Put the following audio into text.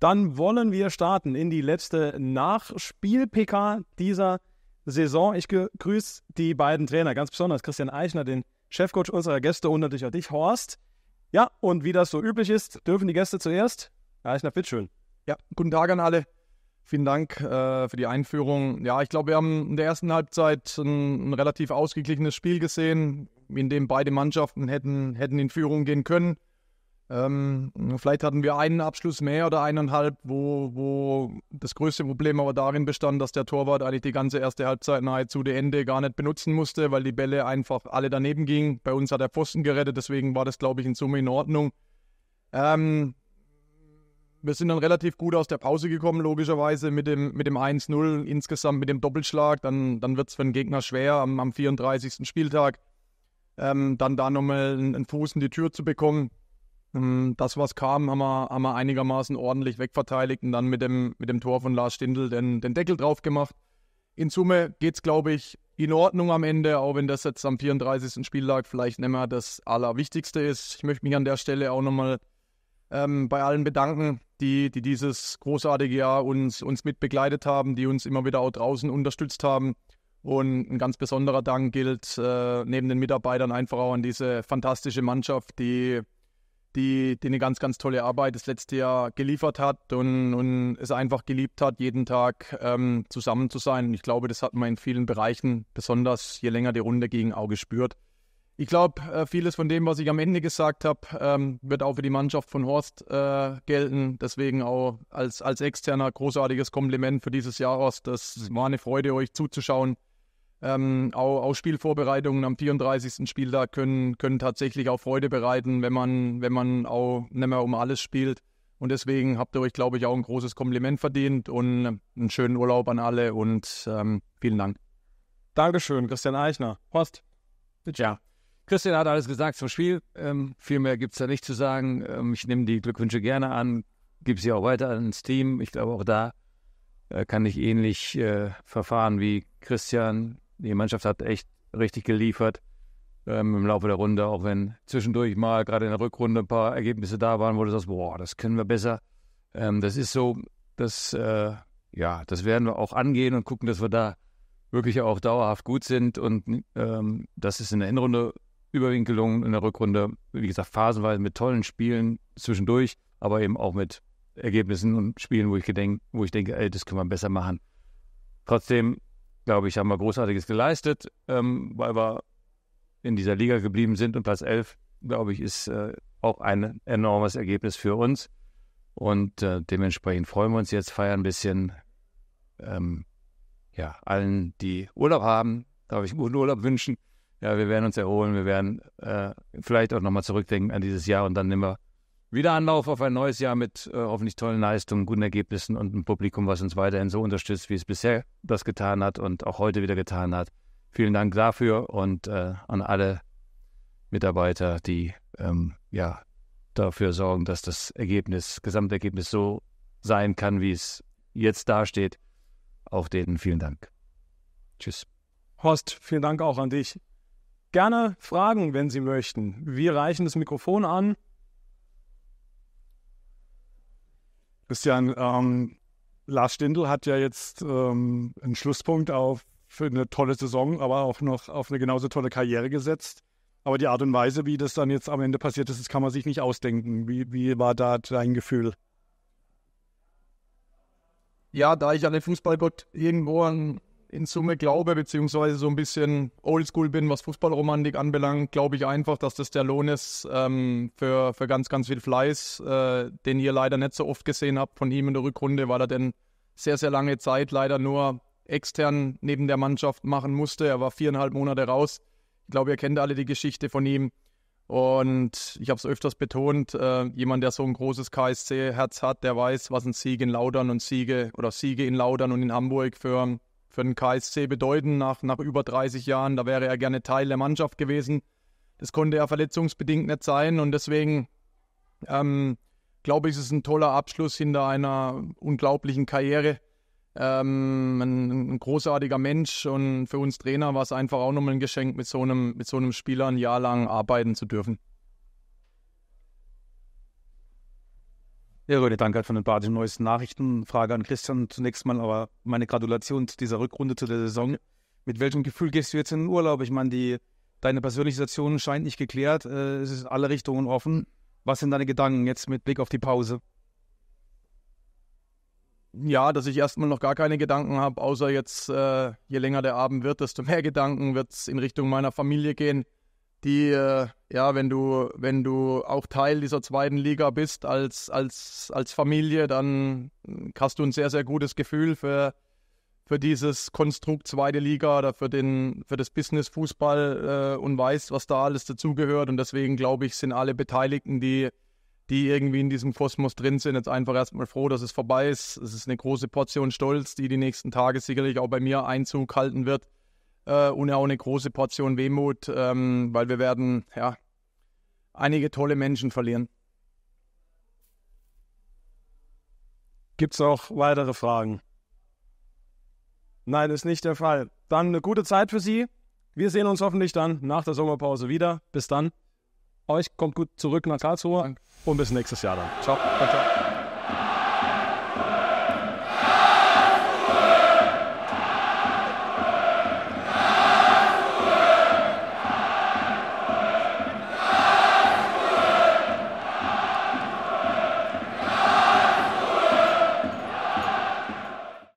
Dann wollen wir starten in die letzte Nachspiel-PK dieser Saison. Ich grüße die beiden Trainer, ganz besonders Christian Eichner, den Chefcoach unserer Gäste und natürlich auch dich, Horst. Ja, und wie das so üblich ist, dürfen die Gäste zuerst. Eichner, bitteschön. Ja, guten Tag an alle. Vielen Dank äh, für die Einführung. Ja, ich glaube, wir haben in der ersten Halbzeit ein, ein, relativ ausgeglichenes Spiel gesehen, in dem beide Mannschaften hätten, hätten in Führung gehen können. Ähm, vielleicht hatten wir einen Abschluss mehr oder eineinhalb, wo, wo das größte Problem aber darin bestand, dass der Torwart eigentlich die ganze erste Halbzeit nahezu die Ende gar nicht benutzen musste, weil die Bälle einfach alle daneben gingen. Bei uns hat er Pfosten gerettet, deswegen war das, glaube ich, in Summe in Ordnung. Ähm, wir sind dann relativ gut aus der Pause gekommen, logischerweise, mit dem, mit dem 1-0, insgesamt mit dem Doppelschlag. Dann, dann wird es für den Gegner schwer am, am 34. Spieltag, ähm, dann da nochmal einen Fuß in die Tür zu bekommen. Ähm, das, was kam, haben wir, haben wir einigermaßen ordentlich wegverteidigt und dann mit dem, mit dem Tor von Lars Stindl den, den Deckel drauf gemacht. In Summe geht es, glaube ich, in Ordnung am Ende, auch wenn das jetzt am 34. Spieltag vielleicht nicht mehr das Allerwichtigste ist. Ich möchte mich an der Stelle auch nochmal ähm, bei allen bedanken, die, die dieses großartige Jahr uns, uns mitbegleitet haben, die uns immer wieder auch draußen unterstützt haben. Und ein ganz besonderer Dank gilt äh, neben den Mitarbeitern einfach auch an diese fantastische Mannschaft, die die, die eine ganz, ganz tolle Arbeit das letzte Jahr geliefert hat und, und es einfach geliebt hat, jeden Tag ähm, zusammen zu sein. Und ich glaube, das hat man in vielen Bereichen, besonders je länger die Runde ging, auch gespürt. Ich glaube, äh, vieles von dem, was ich am Ende gesagt habe, ähm, wird auch für die Mannschaft von Horst äh, gelten. Deswegen auch als, als externer großartiges Kompliment für dieses Jahr, Horst. Das mhm. war eine Freude, euch zuzuschauen ähm, auch, auch Spielvorbereitungen am 34. Spieltag können, können tatsächlich auch Freude bereiten, wenn man, wenn man auch nicht mehr um alles spielt. Und deswegen habt ihr euch, glaube ich, auch ein großes Kompliment verdient und einen schönen Urlaub an alle und ähm, vielen Dank. Dankeschön, Christian Eichner. Horst. Tja, Christian hat alles gesagt zum Spiel. Ähm, viel mehr gibt es da nicht zu sagen. Ähm, ich nehme die Glückwünsche gerne an, gebe sie auch weiter ans Team. Ich glaube, auch da äh, kann ich ähnlich äh, verfahren wie Christian die Mannschaft hat echt richtig geliefert ähm, im Laufe der Runde, auch wenn zwischendurch mal gerade in der Rückrunde ein paar Ergebnisse da waren, wo du sagst, boah, das können wir besser. Ähm, das ist so, das, äh, ja, das werden wir auch angehen und gucken, dass wir da wirklich auch dauerhaft gut sind. Und ähm, das ist in der Endrunde überwiegend gelungen, in der Rückrunde, wie gesagt, phasenweise mit tollen Spielen zwischendurch, aber eben auch mit Ergebnissen und Spielen, wo ich, gedenk, wo ich denke, ey, das können wir besser machen. Trotzdem glaube ich, haben wir Großartiges geleistet, ähm, weil wir in dieser Liga geblieben sind. Und Platz 11, glaube ich, ist äh, auch ein enormes Ergebnis für uns. Und äh, dementsprechend freuen wir uns jetzt, feiern ein bisschen. Ähm, ja, allen, die Urlaub haben, darf ich einen guten Urlaub wünschen. Ja, wir werden uns erholen, wir werden äh, vielleicht auch nochmal zurückdenken an dieses Jahr und dann nehmen wir wieder Anlauf auf ein neues Jahr mit äh, hoffentlich tollen Leistungen, guten Ergebnissen und einem Publikum, was uns weiterhin so unterstützt, wie es bisher das getan hat und auch heute wieder getan hat. Vielen Dank dafür und äh, an alle Mitarbeiter, die ähm, ja, dafür sorgen, dass das Ergebnis, Gesamtergebnis so sein kann, wie es jetzt dasteht. Auch denen vielen Dank. Tschüss. Horst, vielen Dank auch an dich. Gerne Fragen, wenn Sie möchten. Wir reichen das Mikrofon an. Christian, ähm, Lars Stindl hat ja jetzt ähm, einen Schlusspunkt auf für eine tolle Saison, aber auch noch auf eine genauso tolle Karriere gesetzt. Aber die Art und Weise, wie das dann jetzt am Ende passiert ist, das kann man sich nicht ausdenken. Wie, wie war da dein Gefühl? Ja, da ich an den Fußballgott irgendwo an in Summe glaube, beziehungsweise so ein bisschen oldschool bin, was Fußballromantik anbelangt, glaube ich einfach, dass das der Lohn ist ähm, für, für ganz, ganz viel Fleiß, äh, den ihr leider nicht so oft gesehen habt von ihm in der Rückrunde, weil er denn sehr, sehr lange Zeit leider nur extern neben der Mannschaft machen musste. Er war viereinhalb Monate raus. Ich glaube, ihr kennt alle die Geschichte von ihm. Und ich habe es öfters betont, äh, jemand, der so ein großes KSC-Herz hat, der weiß, was ein Sieg in Laudern und Siege oder Siege in Laudern und in Hamburg für, für den KSC bedeuten nach, nach über 30 Jahren. Da wäre er gerne Teil der Mannschaft gewesen. Das konnte er verletzungsbedingt nicht sein und deswegen ähm, glaube ich, ist es ein toller Abschluss hinter einer unglaublichen Karriere. Ähm, ein, ein, großartiger Mensch und für uns Trainer war es einfach auch nochmal ein Geschenk, mit so einem, mit so einem Spieler ein Jahr lang arbeiten zu dürfen. Ja, Röde, danke für halt den paar neuesten Nachrichten. Frage an Christian zunächst mal, aber meine Gratulation zu dieser Rückrunde zu der Saison. Mit welchem Gefühl gehst du jetzt in den Urlaub? Ich meine, die, deine persönliche Situation scheint nicht geklärt. Äh, es ist in alle Richtungen offen. Was sind deine Gedanken jetzt mit Blick auf die Pause? Ja, dass ich erstmal noch gar keine Gedanken habe, außer jetzt, äh, je länger der Abend wird, desto mehr Gedanken wird es in Richtung meiner Familie gehen die, äh, ja, wenn du, wenn du auch Teil dieser zweiten Liga bist als, als, als Familie, dann hast du ein sehr, sehr gutes Gefühl für, für dieses Konstrukt zweite Liga oder für, den, für das Business Fußball äh, und weißt, was da alles dazugehört. Und deswegen glaube ich, sind alle Beteiligten, die, die irgendwie in diesem Kosmos drin sind, jetzt einfach erstmal froh, dass es vorbei ist. Es ist eine große Portion Stolz, die die nächsten Tage sicherlich auch bei mir Einzug halten wird äh, und auch eine große Portion Wehmut, ähm, weil wir werden ja, einige tolle Menschen verlieren. Gibt es noch weitere Fragen? Nein, ist nicht der Fall. Dann eine gute Zeit für Sie. Wir sehen uns hoffentlich dann nach der Sommerpause wieder. Bis dann. Euch kommt gut zurück nach Karlsruhe Danke. und bis nächstes Jahr dann. Ciao. ciao.